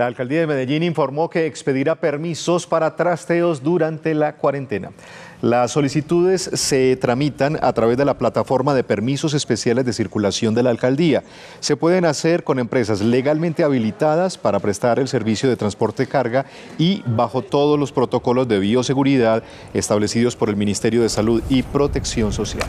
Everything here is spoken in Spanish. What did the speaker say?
La alcaldía de Medellín informó que expedirá permisos para trasteos durante la cuarentena. Las solicitudes se tramitan a través de la plataforma de permisos especiales de circulación de la alcaldía. Se pueden hacer con empresas legalmente habilitadas para prestar el servicio de transporte carga y bajo todos los protocolos de bioseguridad establecidos por el Ministerio de Salud y Protección Social.